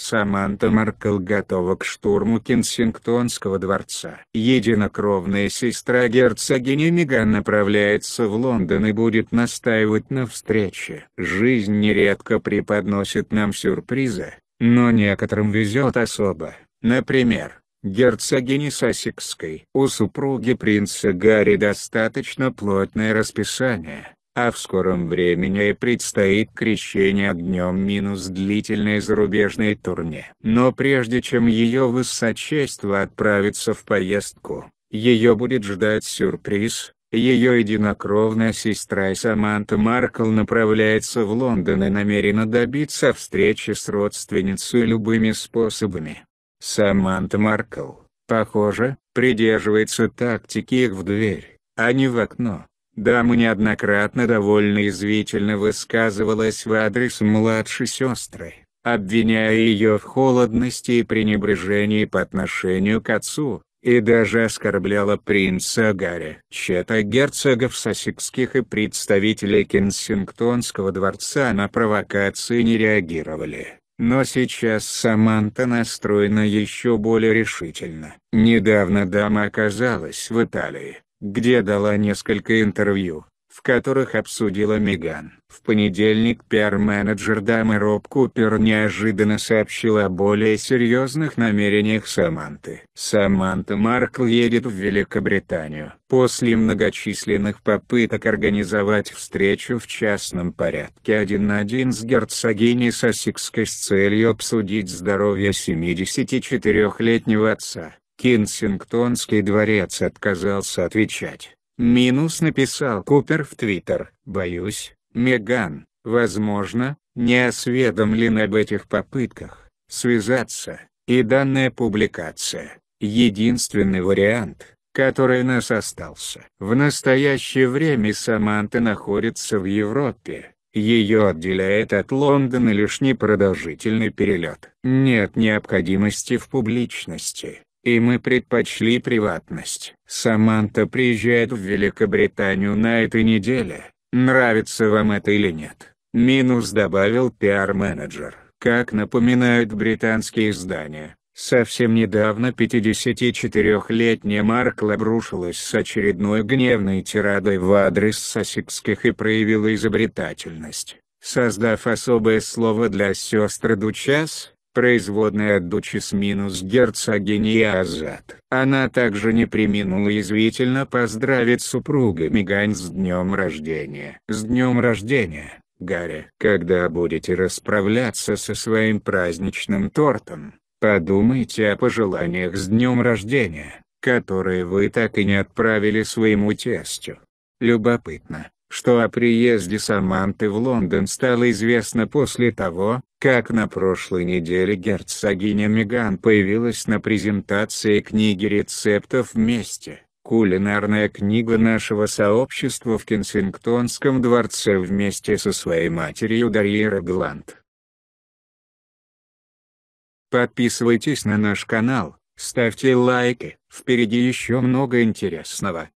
Саманта Маркл готова к штурму Кенсингтонского дворца. Единокровная сестра герцогини Меган направляется в Лондон и будет настаивать на встрече. Жизнь нередко преподносит нам сюрпризы, но некоторым везет особо. Например, герцогини Сассекской. У супруги принца Гарри достаточно плотное расписание а в скором времени предстоит крещение огнем минус длительный зарубежный турне. Но прежде чем ее высочество отправится в поездку, ее будет ждать сюрприз. Ее единокровная сестра Саманта Маркл направляется в Лондон и намерена добиться встречи с родственницей любыми способами. Саманта Маркл, похоже, придерживается тактики их в дверь, а не в окно. Дама неоднократно довольно извительно высказывалась в адрес младшей сестры, обвиняя ее в холодности и пренебрежении по отношению к отцу, и даже оскорбляла принца Гарри. Чета герцогов сосикских и представителей Кенсингтонского дворца на провокации не реагировали. Но сейчас Саманта настроена еще более решительно. Недавно дама оказалась в Италии, где дала несколько интервью, в которых обсудила Меган. В понедельник пиар-менеджер дамы Роб Купер неожиданно сообщила о более серьезных намерениях Саманты. Саманта Маркл едет в Великобританию. После многочисленных попыток организовать встречу в частном порядке один на один с герцогиней Сассекской с целью обсудить здоровье 74-летнего отца, Кенсингтонский дворец отказался отвечать. Минус написал Купер в Твиттер. Боюсь, Меган, возможно, не осведомлен об этих попытках связаться, и данная публикация — единственный вариант, который у нас остался. В настоящее время Саманта находится в Европе. Ее отделяет от Лондона лишь непродолжительный перелет. Нет необходимости в публичности и мы предпочли приватность. Саманта приезжает в Великобританию на этой неделе, нравится вам это или нет. Минус добавил пиар-менеджер. Как напоминают британские издания, совсем недавно 54-летняя Маркл обрушилась с очередной гневной тирадой в адрес сосикских и проявила изобретательность, создав особое слово для сестры Дучас, производная от дочи с минус герцогини Азат. Она также не преминула извительно поздравить супруга Мигань с днем рождения. С днем рождения, Гарри. Когда будете расправляться со своим праздничным тортом, подумайте о пожеланиях с днем рождения, которые вы так и не отправили своему тестю. Любопытно, что о приезде Саманты в Лондон стало известно после того, как на прошлой неделе герцогиня Меган появилась на презентации книги рецептов вместе. Кулинарная книга нашего сообщества в Кенсингтонском дворце вместе со своей матерью Дарьей Глант. Подписывайтесь на наш канал, ставьте лайки, впереди еще много интересного.